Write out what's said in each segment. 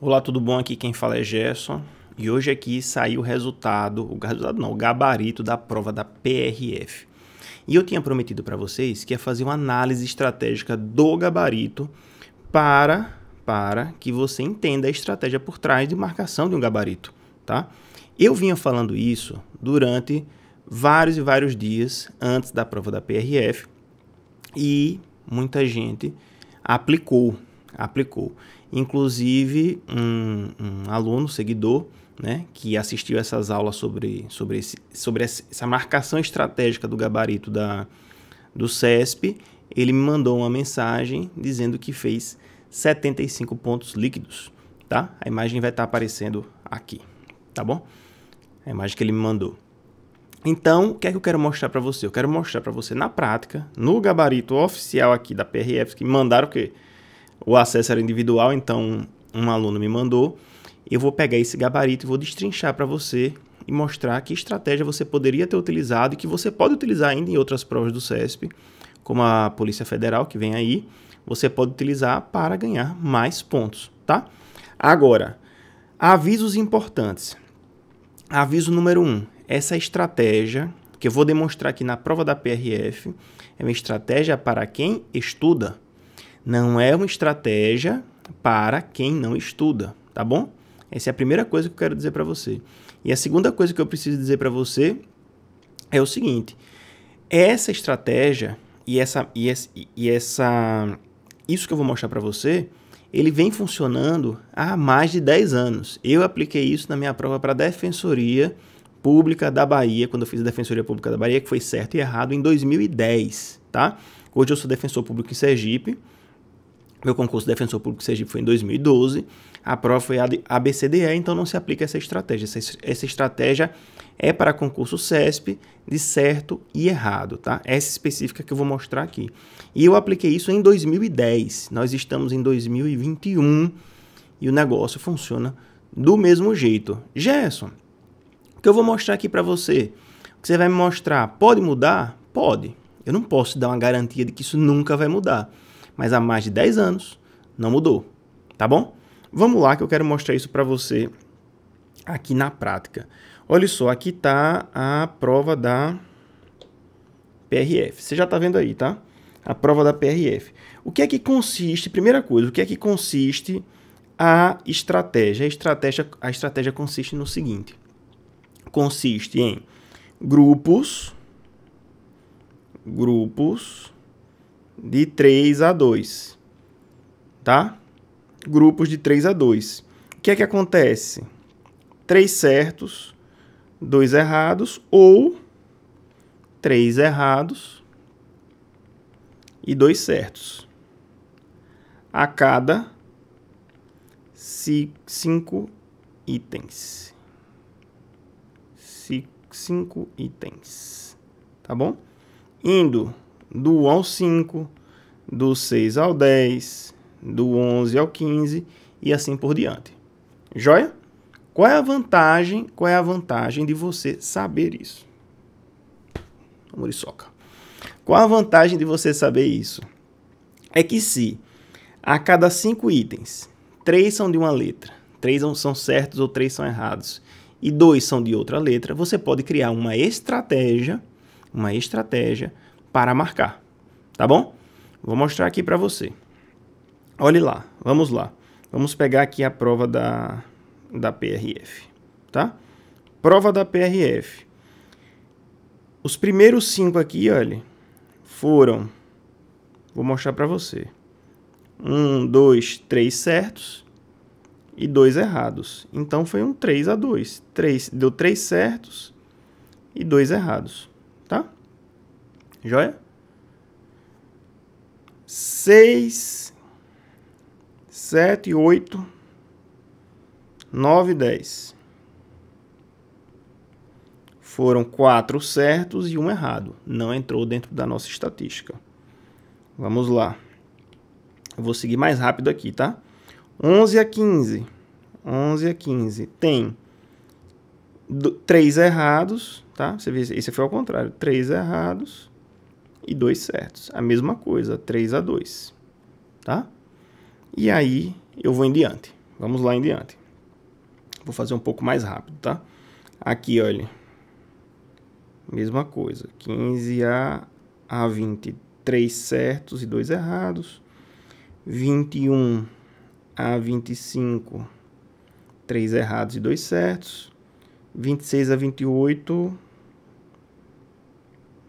Olá, tudo bom? Aqui quem fala é Gerson. E hoje aqui saiu o resultado, o resultado não, o gabarito da prova da PRF. E eu tinha prometido para vocês que ia fazer uma análise estratégica do gabarito para para que você entenda a estratégia por trás de marcação de um gabarito, tá? Eu vinha falando isso durante vários e vários dias antes da prova da PRF e muita gente aplicou, aplicou. Inclusive, um, um aluno, seguidor, né, que assistiu essas aulas sobre, sobre, esse, sobre essa marcação estratégica do gabarito da, do CESP, ele me mandou uma mensagem dizendo que fez 75 pontos líquidos, tá? A imagem vai estar aparecendo aqui, tá bom? A imagem que ele me mandou. Então, o que é que eu quero mostrar para você? Eu quero mostrar para você na prática, no gabarito oficial aqui da PRF, que mandaram o quê? o acesso era individual, então um aluno me mandou. Eu vou pegar esse gabarito e vou destrinchar para você e mostrar que estratégia você poderia ter utilizado e que você pode utilizar ainda em outras provas do CESP, como a Polícia Federal que vem aí, você pode utilizar para ganhar mais pontos, tá? Agora, avisos importantes. Aviso número um, essa estratégia que eu vou demonstrar aqui na prova da PRF é uma estratégia para quem estuda. Não é uma estratégia para quem não estuda, tá bom? Essa é a primeira coisa que eu quero dizer para você. E a segunda coisa que eu preciso dizer para você é o seguinte: essa estratégia e essa e e essa isso que eu vou mostrar para você, ele vem funcionando há mais de 10 anos. Eu apliquei isso na minha prova para a Defensoria Pública da Bahia, quando eu fiz a Defensoria Pública da Bahia, que foi certo e errado em 2010, tá? Hoje eu sou defensor público em Sergipe meu concurso de defensor público de Sergipe foi em 2012, a prova foi ABCDE, então não se aplica essa estratégia. Essa, essa estratégia é para concurso CESP de certo e errado, tá? Essa específica que eu vou mostrar aqui. E eu apliquei isso em 2010. Nós estamos em 2021 e o negócio funciona do mesmo jeito. Gerson, o que eu vou mostrar aqui para você, o que você vai me mostrar, pode mudar? Pode. Eu não posso dar uma garantia de que isso nunca vai mudar mas há mais de 10 anos não mudou, tá bom? Vamos lá que eu quero mostrar isso para você aqui na prática. Olha só, aqui está a prova da PRF. Você já está vendo aí, tá? A prova da PRF. O que é que consiste, primeira coisa, o que é que consiste a estratégia? A estratégia, a estratégia consiste no seguinte. Consiste em grupos, grupos de 3 a 2, tá? Grupos de 3 a 2. O que é que acontece? Três certos, dois errados ou três errados e dois certos. A cada cinco itens. Cinco itens, tá bom? Indo do 1 ao 5, do 6 ao 10, do 11 ao 15 e assim por diante. Joia? Qual é a vantagem? Qual é a vantagem de você saber isso? Muriçoca. Qual a vantagem de você saber isso? É que se a cada cinco itens, três são de uma letra, três são certos ou três são errados, e dois são de outra letra, você pode criar uma estratégia, uma estratégia para marcar, tá bom? Vou mostrar aqui para você. Olhe lá, vamos lá. Vamos pegar aqui a prova da, da PRF, tá? Prova da PRF. Os primeiros cinco aqui, olha, foram... Vou mostrar para você. Um, dois, três certos e dois errados. Então foi um 3 a 2. Três deu três certos e dois errados, tá? Joia? 6, 7, 8, 9, 10. Foram 4 certos e um errado. Não entrou dentro da nossa estatística. Vamos lá. Eu vou seguir mais rápido aqui, tá? 11 a 15. 11 a 15. Tem 3 errados, tá? Você vê, esse foi ao contrário. 3 errados e dois certos. A mesma coisa, 3 a 2, tá? E aí eu vou em diante. Vamos lá em diante. Vou fazer um pouco mais rápido, tá? Aqui, olha. Mesma coisa, 15 a, a 20, 3 certos e 2 errados. 21 a 25, 3 errados e 2 certos. 26 a 28,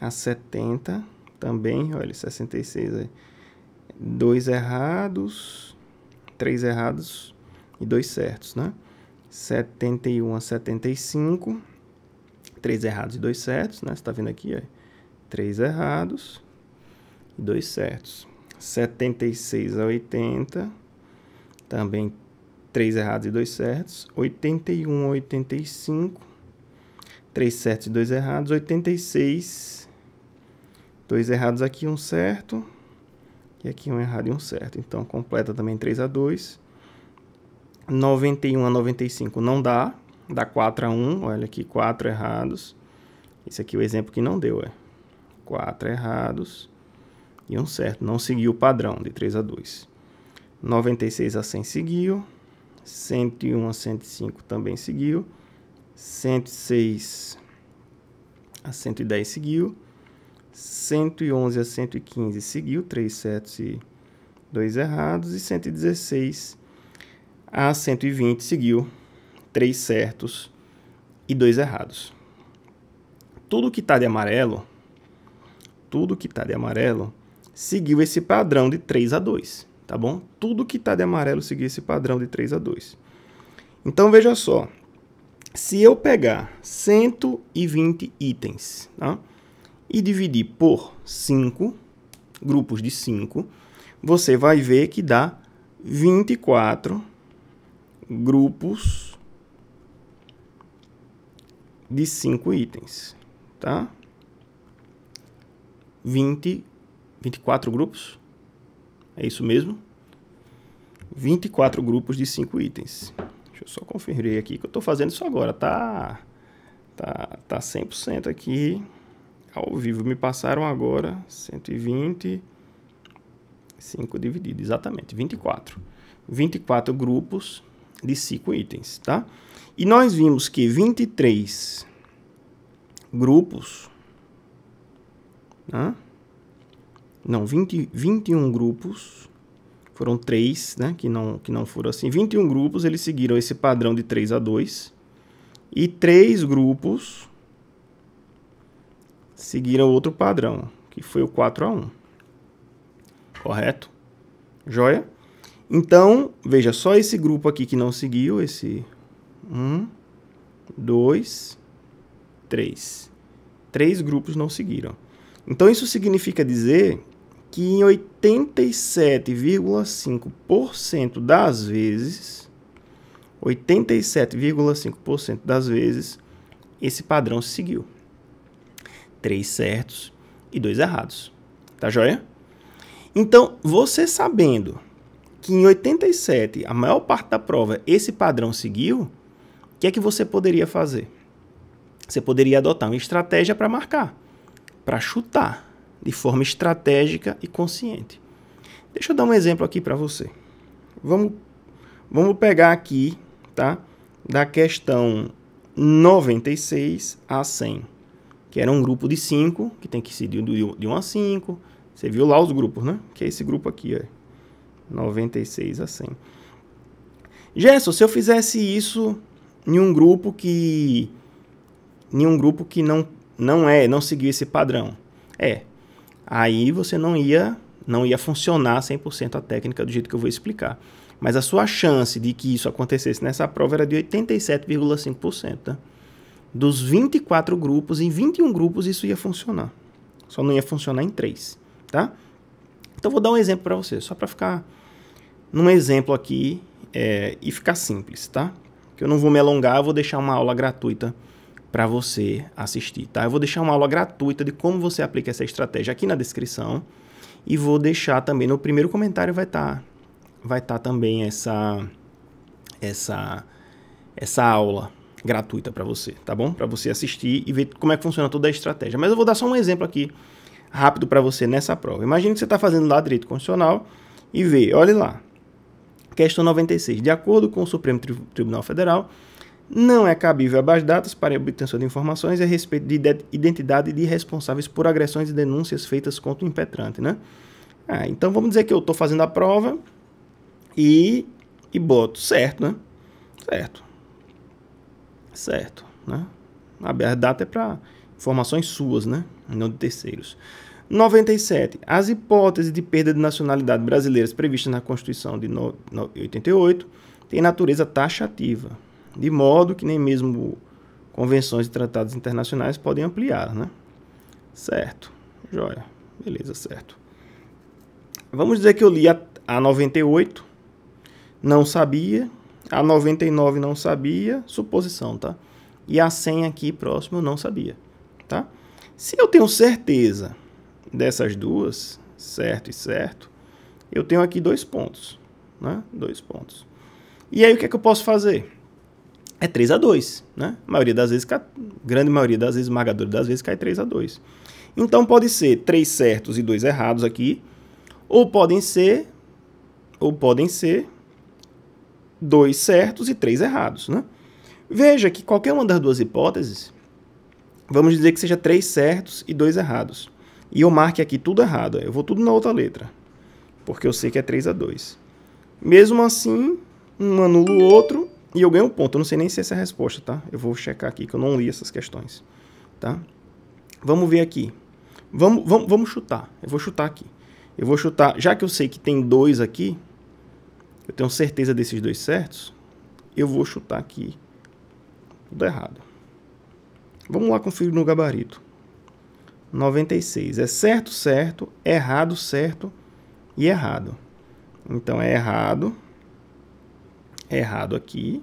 a 70 também, olha, 66 aí. Dois errados, três errados e dois certos, né? 71 a 75, três errados e dois certos, né? Você tá vendo aqui, ó. Três errados e dois certos. 76 a 80, também três errados e dois certos. 81 a 85, três certos e dois errados. 86 Dois errados aqui, um certo. E aqui um errado e um certo. Então, completa também 3 a 2. 91 a 95 não dá. Dá 4 a 1. Olha aqui, 4 errados. Esse aqui é o exemplo que não deu, é. 4 errados e um certo. Não seguiu o padrão de 3 a 2. 96 a 100 seguiu. 101 a 105 também seguiu. 106 a 110 seguiu. 111 a 115 seguiu, 3 certos e 2 errados. E 116 a 120 seguiu, 3 certos e 2 errados. Tudo que está de amarelo, tudo que está de amarelo, seguiu esse padrão de 3 a 2, tá bom? Tudo que está de amarelo seguiu esse padrão de 3 a 2. Então veja só, se eu pegar 120 itens, tá? e dividir por 5, grupos de 5, você vai ver que dá 24 grupos de 5 itens, tá? 20, 24 grupos, é isso mesmo? 24 grupos de 5 itens. Deixa eu só conferir aqui que eu estou fazendo isso agora, tá? Tá, tá 100% aqui ao vivo. Me passaram agora 125 dividido, exatamente, 24. 24 grupos de 5 itens, tá? E nós vimos que 23 grupos, né? não, 20, 21 grupos, foram 3, né, que não, que não foram assim, 21 grupos, eles seguiram esse padrão de 3 a 2, e 3 grupos seguiram outro padrão, que foi o 4 a 1. Correto? Joia? Então, veja, só esse grupo aqui que não seguiu, esse 1, 2, 3. Três grupos não seguiram. Então, isso significa dizer que em 87,5% das vezes, 87,5% das vezes, esse padrão se seguiu três certos e dois errados. Tá joia? Então, você sabendo que em 87 a maior parte da prova esse padrão seguiu, o que é que você poderia fazer? Você poderia adotar uma estratégia para marcar, para chutar de forma estratégica e consciente. Deixa eu dar um exemplo aqui para você. Vamos, vamos pegar aqui, tá? Da questão 96 a 100 que era um grupo de 5, que tem que ser de 1 um a 5. Você viu lá os grupos, né? Que é esse grupo aqui, ó. É 96 a 100. Gerson, se eu fizesse isso em um grupo que em um grupo que não não é, não seguia esse padrão. É. Aí você não ia não ia funcionar 100% a técnica do jeito que eu vou explicar. Mas a sua chance de que isso acontecesse nessa prova era de 87,5%. Tá? dos 24 grupos, em 21 grupos isso ia funcionar. Só não ia funcionar em 3, tá? Então vou dar um exemplo para você, só para ficar num exemplo aqui é, e ficar simples, tá? Que eu não vou me alongar, vou deixar uma aula gratuita para você assistir, tá? Eu vou deixar uma aula gratuita de como você aplica essa estratégia aqui na descrição e vou deixar também no primeiro comentário vai estar tá, vai estar tá também essa essa essa aula, gratuita para você, tá bom? Para você assistir e ver como é que funciona toda a estratégia. Mas eu vou dar só um exemplo aqui rápido para você nessa prova. Imagine que você está fazendo lá direito constitucional e vê, olhe lá, questão 96. De acordo com o Supremo Tri Tribunal Federal, não é cabível abaixo datas para obtenção de informações a respeito de identidade de responsáveis por agressões e denúncias feitas contra o impetrante, né? Ah, então vamos dizer que eu estou fazendo a prova e, e boto certo, né? Certo certo, né? A data é para informações suas, né? Não de terceiros. 97. As hipóteses de perda de nacionalidade brasileiras previstas na Constituição de 88 têm natureza taxativa, de modo que nem mesmo convenções e tratados internacionais podem ampliar, né? Certo. Joia. Beleza, certo. Vamos dizer que eu li a, a 98, não sabia, a 99 não sabia, suposição, tá? E a 100 aqui próximo não sabia, tá? Se eu tenho certeza dessas duas, certo e certo, eu tenho aqui dois pontos, né? Dois pontos. E aí o que é que eu posso fazer? É 3 a 2, né? A maioria das vezes, grande maioria das vezes, esmagadora das vezes, cai 3 a 2. Então pode ser três certos e dois errados aqui, ou podem ser ou podem ser dois certos e três errados. Né? Veja que qualquer uma das duas hipóteses, vamos dizer que seja três certos e dois errados. E eu marque aqui tudo errado, eu vou tudo na outra letra, porque eu sei que é 3 a 2. Mesmo assim, um anula o outro e eu ganho um ponto. Eu não sei nem se essa é a resposta, tá? Eu vou checar aqui, que eu não li essas questões, tá? Vamos ver aqui. Vamos, vamos, vamos chutar. Eu vou chutar aqui. Eu vou chutar, já que eu sei que tem dois aqui, eu tenho certeza desses dois certos, eu vou chutar aqui tudo errado. Vamos lá conferir no gabarito. 96. É certo, certo, é errado, certo e errado. Então, é errado, é errado aqui.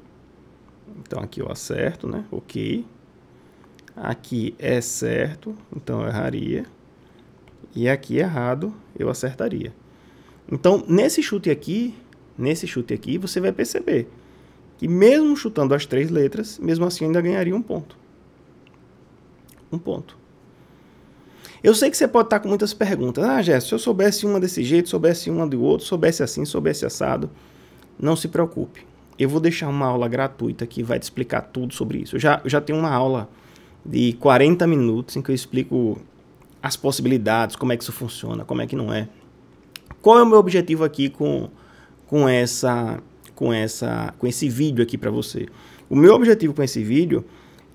Então, aqui eu acerto, né? Ok. Aqui é certo, então eu erraria. E aqui errado, eu acertaria. Então, nesse chute aqui, nesse chute aqui, você vai perceber que mesmo chutando as três letras, mesmo assim ainda ganharia um ponto. Um ponto. Eu sei que você pode estar com muitas perguntas. Ah, Gerson, se eu soubesse uma desse jeito, soubesse uma do outro, soubesse assim, soubesse assado, não se preocupe. Eu vou deixar uma aula gratuita que vai te explicar tudo sobre isso. Eu já, eu já tenho uma aula de 40 minutos em que eu explico as possibilidades, como é que isso funciona, como é que não é. Qual é o meu objetivo aqui com com essa com essa com esse vídeo aqui para você. O meu objetivo com esse vídeo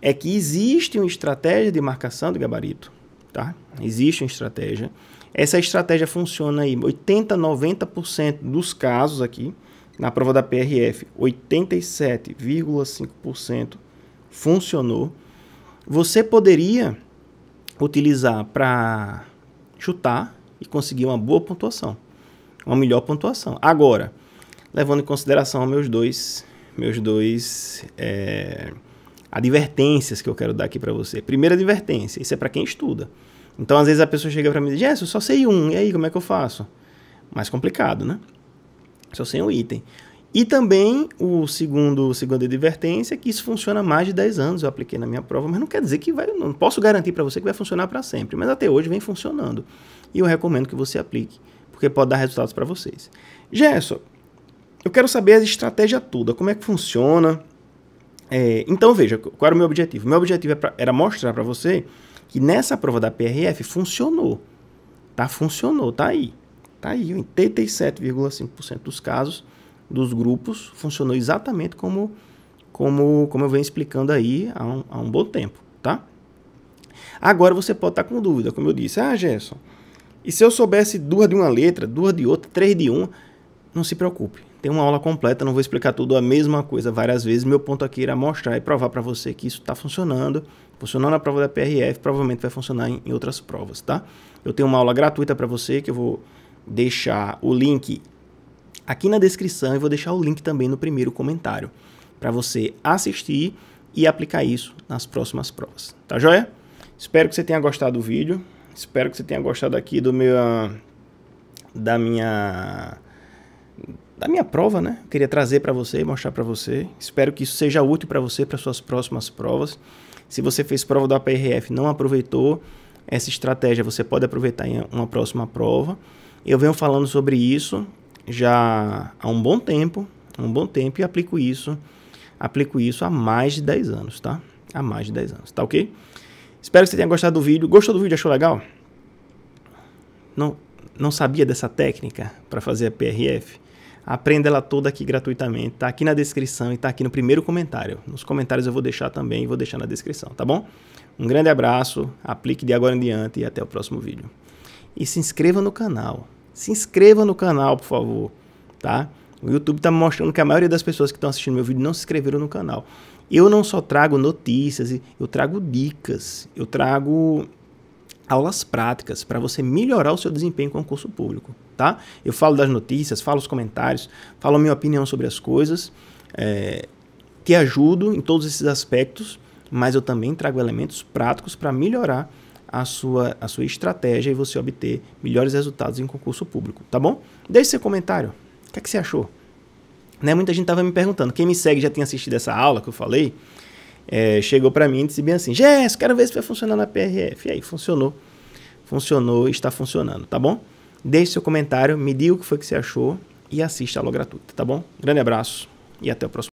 é que existe uma estratégia de marcação de gabarito, tá? Existe uma estratégia. Essa estratégia funciona aí 80, 90% dos casos aqui na prova da PRF, 87,5% funcionou. Você poderia utilizar para chutar e conseguir uma boa pontuação, uma melhor pontuação. Agora, levando em consideração meus dois, meus dois é, advertências que eu quero dar aqui para você. Primeira advertência, isso é para quem estuda. Então, às vezes a pessoa chega para mim e diz: Jess, eu só sei um, e aí como é que eu faço? Mais complicado, né? Só sei um item. E também o segundo, segunda advertência é que isso funciona há mais de 10 anos. Eu apliquei na minha prova, mas não quer dizer que vai, não posso garantir para você que vai funcionar para sempre, mas até hoje vem funcionando. E eu recomendo que você aplique, porque pode dar resultados para vocês. Gerson, eu quero saber a estratégia toda, como é que funciona. É, então veja, qual era o meu objetivo? Meu objetivo é era, mostrar para você que nessa prova da PRF funcionou. Tá? Funcionou, tá aí. Tá aí, 87,5% dos casos dos grupos funcionou exatamente como, como, como eu venho explicando aí há um, há um bom tempo, tá? Agora você pode estar tá com dúvida, como eu disse. Ah, Gerson, e se eu soubesse duas de uma letra, duas de outra, três de uma? Não se preocupe tem uma aula completa, não vou explicar tudo a mesma coisa várias vezes. Meu ponto aqui era mostrar e provar para você que isso está funcionando. Funcionou na prova da PRF, provavelmente vai funcionar em, em outras provas, tá? Eu tenho uma aula gratuita para você que eu vou deixar o link aqui na descrição e vou deixar o link também no primeiro comentário para você assistir e aplicar isso nas próximas provas, tá joia? Espero que você tenha gostado do vídeo. Espero que você tenha gostado aqui do meu da minha da minha prova, né? queria trazer para você, mostrar para você. Espero que isso seja útil para você para suas próximas provas. Se você fez prova do APRF, não aproveitou essa estratégia, você pode aproveitar em uma próxima prova. Eu venho falando sobre isso já há um bom tempo, um bom tempo e aplico isso, aplico isso há mais de 10 anos, tá? Há mais de 10 anos, tá OK? Espero que você tenha gostado do vídeo. Gostou do vídeo? Achou legal? Não não sabia dessa técnica para fazer a PRF? Aprenda ela toda aqui gratuitamente. Tá aqui na descrição e tá aqui no primeiro comentário. Nos comentários eu vou deixar também, e vou deixar na descrição, tá bom? Um grande abraço, aplique de agora em diante e até o próximo vídeo. E se inscreva no canal. Se inscreva no canal, por favor, tá? O YouTube está mostrando que a maioria das pessoas que estão assistindo meu vídeo não se inscreveram no canal. Eu não só trago notícias, eu trago dicas, eu trago aulas práticas para você melhorar o seu desempenho com o concurso público tá? Eu falo das notícias, falo os comentários, falo a minha opinião sobre as coisas, é, te ajudo em todos esses aspectos, mas eu também trago elementos práticos para melhorar a sua, a sua estratégia e você obter melhores resultados em concurso público, tá bom? Deixe seu comentário. O que, é que você achou? Né? Muita gente estava me perguntando. Quem me segue já tinha assistido essa aula que eu falei. É, chegou para mim e disse bem assim: Jess, quero ver se vai funcionar na PRF. E aí, funcionou. Funcionou e está funcionando, tá bom? Deixe seu comentário, me diga o que foi que você achou e assista a aula gratuita, tá bom? Grande abraço e até o próximo.